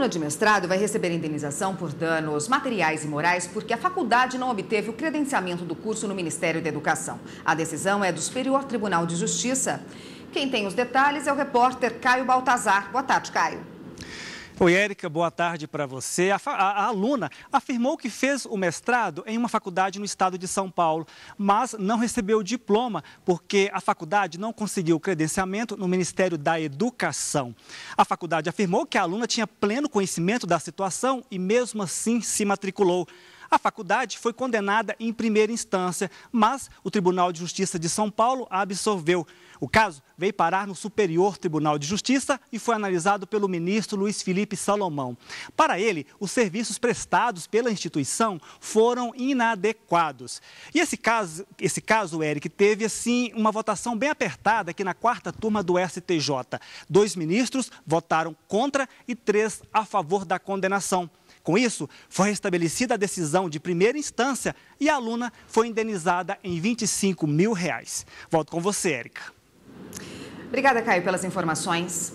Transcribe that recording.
aluna de mestrado vai receber indenização por danos materiais e morais porque a faculdade não obteve o credenciamento do curso no Ministério da Educação. A decisão é do Superior Tribunal de Justiça. Quem tem os detalhes é o repórter Caio Baltazar. Boa tarde, Caio. Oi, Érica, boa tarde para você. A, a, a, aluna afirmou que fez o mestrado em uma faculdade no estado de São Paulo, mas não recebeu o diploma porque a faculdade não conseguiu o credenciamento no Ministério da Educação. A faculdade afirmou que a aluna tinha pleno conhecimento da situação e, mesmo assim, se matriculou. A faculdade foi condenada em primeira instância, mas o Tribunal de Justiça de São Paulo a absolveu. O caso veio parar no Superior Tribunal de Justiça e foi analisado pelo ministro Luiz Felipe Salomão. Para ele, os serviços prestados pela instituição foram inadequados. E esse caso, esse caso, Eric, teve assim uma votação bem apertada aqui na quarta turma do STJ. Dois ministros votaram contra e três a favor da condenação. Com isso, foi restabelecida a decisão de primeira instância e a aluna foi indenizada em 25 mil reais. Volto com você, Érica. Obrigada, Caio, pelas informações.